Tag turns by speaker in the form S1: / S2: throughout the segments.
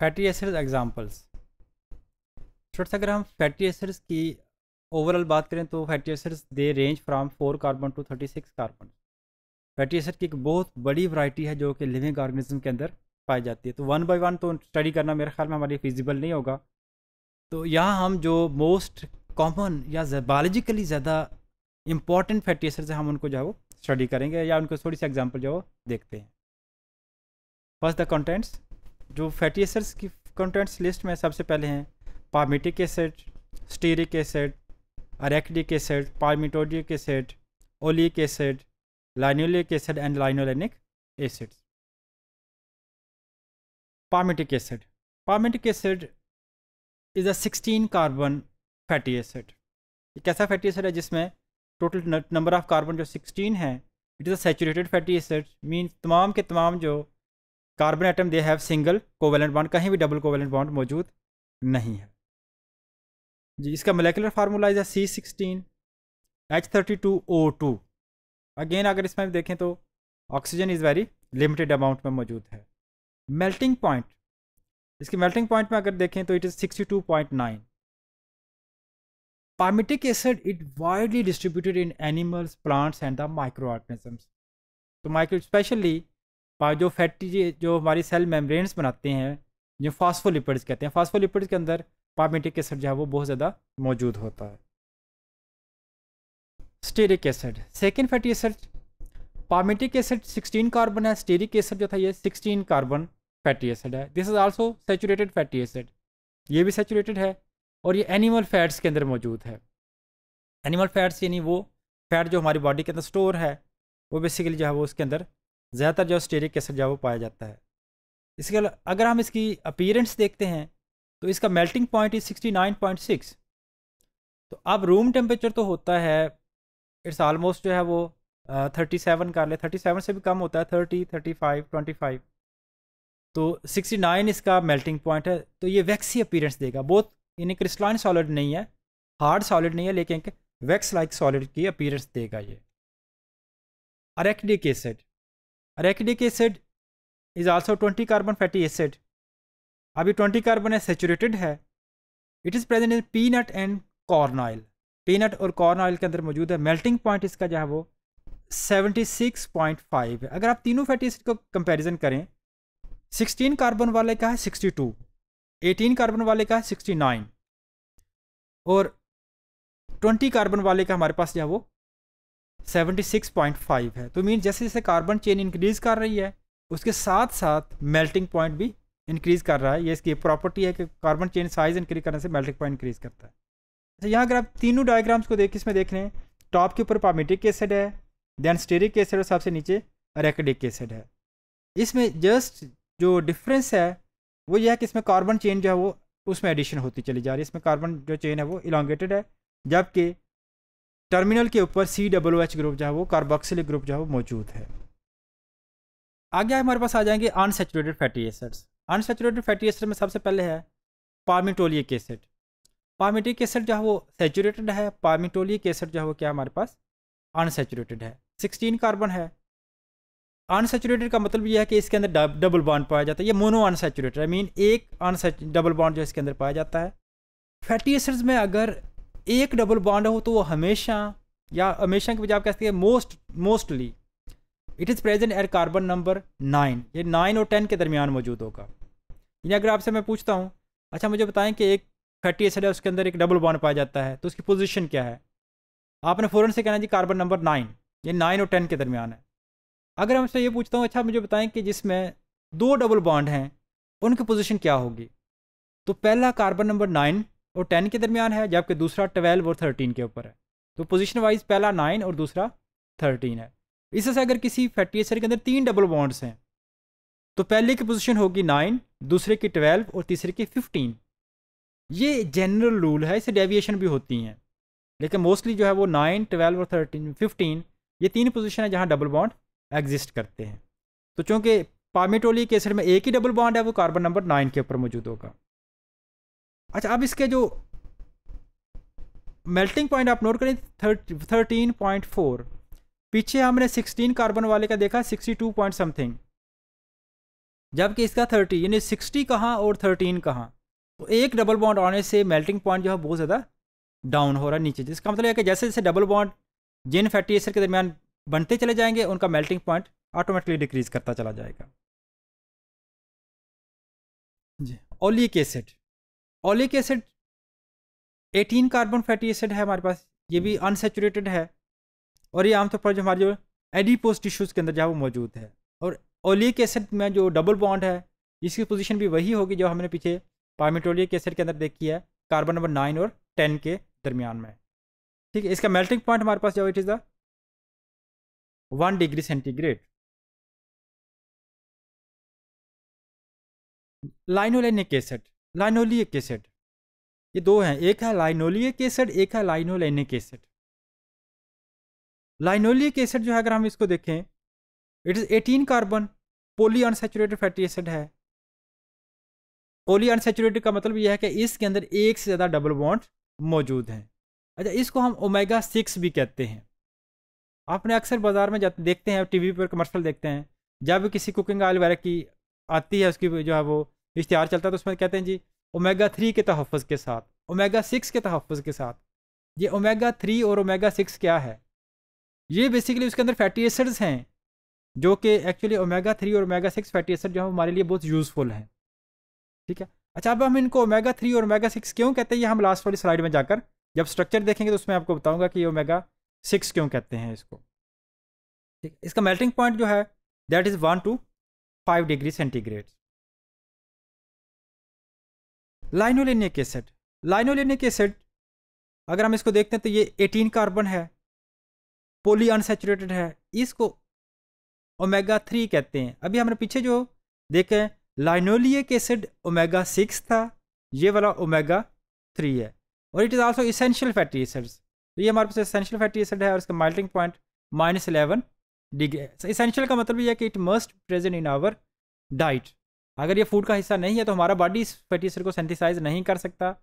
S1: Fatty acid examples छोटा सा अगर हम फैटी एसिड्स की ओवरऑल बात करें तो fatty acids they range from four carbon to thirty six carbon fatty acid की एक बहुत बड़ी वैरायटी है जो कि लिविंग ऑर्गेनिज्म के अंदर पाई जाती है तो वन बाय वन तो स्टडी करना मेरे ख्याल में हमारे फिजिबल नहीं होगा तो यहाँ हम जो मोस्ट कॉमन या बायोलॉजिकली ज़्यादा इंपॉर्टेंट फैटी एसिड्स हैं हम उनको जो है वो स्टडी करेंगे या उनको थोड़ी सी एग्जाम्पल जो है वो देखते हैं फर्स्ट द कंटेंट्स जो फैटी एसिड्स की कंटेंट्स लिस्ट में सबसे पहले हैं palmitic acid stearic acid arachidic acid palmitoleic acid oleic acid linoleic acid and linolenic acids palmitic acid palmitic acid is a sixteen carbon fatty acid एक ऐसा fatty acid है जिसमें total number of carbon जो sixteen है it is a saturated fatty acid mean तमाम के तमाम जो carbon item they have single covalent bond कहीं भी डबल कोवेलेंट बॉन्ड मौजूद नहीं है जी इसका molecular formula is C sixteen H thirty two O two again अगर इसमें देखें तो oxygen is very limited amount में मौजूद है मेल्टिंग पॉइंट इसके मेल्टिंग पॉइंट में अगर देखें तो it is sixty two point nine acid it widely distributed in animals plants and the micro organisms तो माइक्रो स्पेशली जो फैटी जो हमारी सेल मेम्ब्रेन्स बनाते हैं जो फास्फोलिपिड्स कहते हैं फास्फोलिपिड्स के अंदर पामेटिक एसिड जो है वो बहुत ज़्यादा मौजूद होता है stearic acid second fatty acid palmitic acid 16 carbon है स्टेरिक एसिड जो था ये 16 कार्बन फैटी एसिड है this is also saturated fatty acid ये भी सेचूरेटेड है और ये एनिमल फैट्स के अंदर मौजूद है एनिमल फैट्स यानी वो फैट जो हमारी बॉडी के अंदर स्टोर है वो बेसिकली जो है वो उसके अंदर ज़्यादातर जो स्टेरिक एसिड जो वो पाया जाता है इसके अगर हम इसकी अपीरेंस देखते हैं तो इसका मेल्टिंग पॉइंट इज 69.6 तो अब रूम टेम्परेचर तो होता है इट्स ऑलमोस्ट जो है वो थर्टी सेवन कर ले थर्टी सेवन से भी कम होता है thirty thirty five twenty five तो सिक्सटी नाइन इसका मेल्टिंग पॉइंट है तो ये वैक्सी अपीरेंस देगा बहुत यानी क्रिस्टलाइन सॉलिड नहीं है हार्ड सॉलिड नहीं है लेकिन वैक्स लाइक सॉलिड की अपीरेंस देगा ये arachidic acid Arachidonic acid is also 20 carbon fatty acid. अभी ट्वेंटी कार्बन है सेचुरेटेड है it is present in peanut and corn oil peanut और कॉर्न ऑयल के अंदर मौजूद है मेल्टिंग पॉइंट इसका जो है वो सेवेंटी सिक्स 76.5 है अगर आप तीनों फैटी एसिड को कंपेरिजन करें सिक्सटीन कार्बन वाले का है सिक्सटी टू एटीन कार्बन वाले का है सिक्सटी नाइन और ट्वेंटी कार्बन वाले का हमारे पास जो है वो 76.5 है तो मीन जैसे जैसे कार्बन चेन इंक्रीज़ कर रही है उसके साथ साथ मेल्टिंग पॉइंट भी इंक्रीज़ कर रहा है ये इसकी प्रॉपर्टी है कि कार्बन चेन साइज इंक्रीज करने से मेल्टिंग पॉइंट इंक्रीज़ करता है अच्छा यहाँ अगर आप तीनों डायग्राम्स को देख इसमें देख रहे हैं टॉप के ऊपर पामिटिक एसिड है देन स्टेरिक एसिड और सबसे नीचे रेकडिक एसिड है इसमें जस्ट जो डिफरेंस है वो यह है कि इसमें कार्बन चेन जो है वो उसमें एडिशन होती चली जा रही है इसमें कार्बन जो चेन है वो इलांगेटेड है जबकि टर्मिनल के ऊपर सी डब्ल्यू एच ग्रुप जो है वो कार्बोक्सिलिक ग्रुप जो है वो मौजूद है आगे हमारे पास आ जाएंगे unsaturated fatty acids unsaturated fatty acid में सबसे पहले है पामिटोलिक एसिड पामिटिक एसिड जो है वो सेचुरेटेड है पामिटोलिक एसिड जो है वो क्या हमारे पास अनसेचुरेटेड है सिक्सटीन कार्बन है अनसेचुरेटेड का मतलब यह है कि इसके अंदर डबल बॉन्ड पाया जाता है ये मोनो अनसेचुरेटेड आई मीन एक अनसे डबल बॉन्ड जो इसके अंदर पाया जाता है फैटी एसिड्स में अगर एक डबल बॉन्ड हो तो वो हमेशा या हमेशा के बजाय आप कह सकते हैं most mostly it is present at carbon number nine ये नाइन और टेन के दरमियान मौजूद होगा यानी अगर आपसे मैं पूछता हूँ अच्छा मुझे बताएं कि एक थर्टी एसिड है उसके अंदर एक डबल बॉन्ड पाया जाता है तो उसकी पोजिशन क्या है आपने फ़ौरन से कहना जी कार्बन नंबर नाइन ये नाइन और टेन के दरमियान है अगर हमसे ये पूछता हूँ अच्छा मुझे बताएं कि जिसमें दो डबल बॉन्ड हैं उनकी पोजिशन क्या होगी तो पहला कार्बन नंबर नाइन और टेन के दरमियान है जबकि दूसरा ट्वेल्व और थर्टीन के ऊपर है तो पोजिशन वाइज पहला नाइन और दूसरा थर्टीन है इससे से अगर किसी फैटी एसर के अंदर तीन डबल बॉन्ड्स हैं तो पहले की पोजिशन होगी नाइन दूसरे की ट्वेल्व और तीसरे की फिफ्टीन ये जनरल रूल है इसे डेविएशन भी होती हैं लेकिन मोस्टली जो है वो नाइन ट्वेल्व और थर्टीन फिफ्टीन ये तीन पोजिशन है जहाँ डबल बॉन्ड एग्जिस्ट करते हैं तो चूँकि पामिटोली केसर में एक ही डबल बॉन्ड है वो कार्बन नंबर नाइन के ऊपर मौजूद होगा अच्छा अब इसके जो मेल्टिंग पॉइंट आप नोट करें थर्टीन पॉइंट फोर पीछे हमने सिक्सटीन कार्बन वाले का देखा सिक्सटी टू पॉइंट समथिंग जबकि इसका थर्टी यानी सिक्सटी कहाँ और थर्टीन कहाँ तो एक डबल बॉन्ड आने से मेल्टिंग पॉइंट जो है बहुत ज़्यादा डाउन हो रहा है नीचे जिसका मतलब है कि जैसे जैसे डबल बॉन्ड जिन फैटी एसिड के दरमियान बनते चले जाएंगे उनका मेल्टिंग पॉइंट ऑटोमेटिकली डिक्रीज करता चला जाएगा जी oleic acid oleic acid 18 carbon fatty acid है हमारे पास ये भी अनसेचुरेटेड है और ये आमतौर पर जो हमारे जो एडिपोज टिश्यूज़ के अंदर जो है वो मौजूद है और ओलिक एसिड में जो डबल बॉन्ड है इसकी पोजीशन भी वही होगी जो हमने पीछे पामिटोलिक एसिड के अंदर देखी है कार्बन नंबर नाइन और टेन के दरमियान में ठीक है इसका मेल्टिंग पॉइंट हमारे पास जो it is the one degree centigrade linolenic acid linoleic acid ये दो हैं एक है लाइनोलिक एसिड एक है लाइनोलेनिक एसिड लाइनोलिक एसिड जो है अगर हम इसको देखें it is eighteen carbon poly unsaturated fatty acid है पोली अनसेचुरेटेड का मतलब यह है कि इसके अंदर एक से ज़्यादा डबल बॉन्ड मौजूद हैं अच्छा इसको हम ओमेगा सिक्स भी कहते हैं आपने अक्सर बाज़ार में जाते देखते हैं टीवी पर कमर्शल देखते हैं जब किसी कुकिंग ऑयल वगैरह की आती है उसकी जो है वो इश्तहार चलता है तो उसमें कहते हैं जी ओमेगा थ्री के तहफ़ के साथ ओमेगा सिक्स के तहफ़ के साथ ये ओमेगा थ्री और ओमेगा सिक्स क्या है ये बेसिकली उसके अंदर फैटी एसिड्स हैं जो कि एक्चुअली ओमेगा थ्री और ओमेगा सिक्स फैटी एसिड जो है हमारे लिए बहुत यूज़फुल हैं ठीक है अच्छा अब हम इनको ओमेगा थ्री और ओमेगा सिक्स क्यों कहते हैं ये हम लास्ट वाली स्लाइड में जाकर जब स्ट्रक्चर देखेंगे तो उसमें आपको बताऊंगा कि ये ओमेगा सिक्स क्यों कहते हैं इसको ठीक इसका मेल्टिंग पॉइंट जो है that is one two five degree centigrade linolenic acid linolenic acid अगर हम इसको देखते हैं तो ये 18 कार्बन है पोली अनसेचुरेटेड है इसको ओमेगा थ्री कहते हैं अभी हमने पीछे जो देखें लाइनोलिक एसिड ओमेगा सिक्स था ये वाला ओमेगा थ्री है और it is also essential fatty acids तो ये हमारे पास इसेंशियल फैटी एसिड है और इसका melting point minus eleven degree essential का मतलब ये है कि it must present in our diet अगर ये फूड का हिस्सा नहीं है तो हमारा बॉडी इस फैटी एसिड को सेंथिसाइज नहीं कर सकता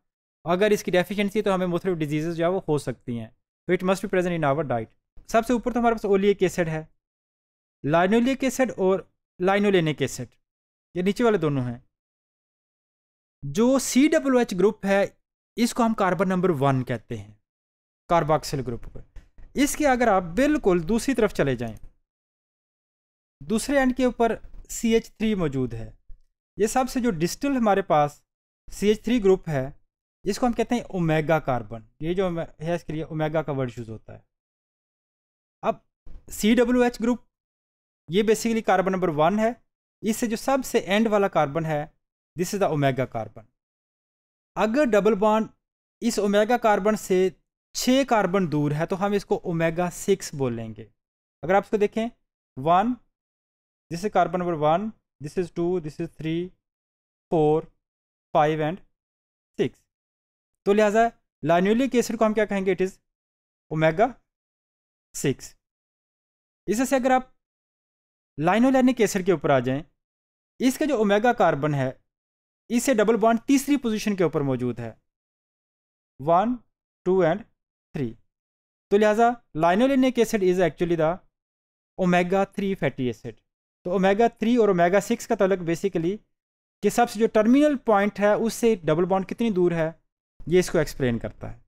S1: अगर इसकी डेफिशिएंसी है तो हमें मुख्तलिफ डिजीज़ जो है वो हो सकती हैं तो इट मस्ट भी प्रेजेंट इन आवर डाइट सबसे ऊपर तो हमारे पास ओलिक एसिड है लाइनोलिक एसिड और लाइनोलेनिक एसिड ये नीचे वाले दोनों हैं जो सी डब्ल्यू एच ग्रुप है इसको हम कार्बन नंबर वन कहते हैं कार्बाक्सिल ग्रुप को इसके अगर आप बिल्कुल दूसरी तरफ चले जाएं दूसरे एंड के ऊपर सी एच थ्री मौजूद है ये सबसे जो डिस्टल हमारे पास सी एच थ्री ग्रुप है इसको हम कहते हैं ओमेगा कार्बन ये जो है इसके लिए ओमेगा का वर्ड यूज़ होता है अब सी डब्ल्यू एच ग्रुप ये बेसिकली कार्बन नंबर वन है इससे जो सबसे एंड वाला कार्बन है this is the omega carbon अगर डबल बॉन्ड इस ओमेगा कार्बन से छः कार्बन दूर है तो हम इसको ओमेगा सिक्स बोलेंगे अगर आप इसको देखें one this carbon number one this is 2 this is 3 4 5 and six तो लिहाजा लाइन्यूलिक एसिड को हम क्या कहेंगे इट इज़ ओमेगा सिक्स इससे अगर आप लाइनोलैनिक एसिड के ऊपर आ जाएं इसका जो ओमेगा कार्बन है इसे डबल बॉन्ड तीसरी पोजीशन के ऊपर मौजूद है वन टू एंड थ्री तो लिहाजा linolenic acid is actually the omega three fatty acid तो ओमेगा थ्री और ओमेगा सिक्स का तलक बेसिकली कि सबसे जो टर्मिनल पॉइंट है उससे डबल बॉन्ड कितनी दूर है ये इसको एक्सप्लेन करता है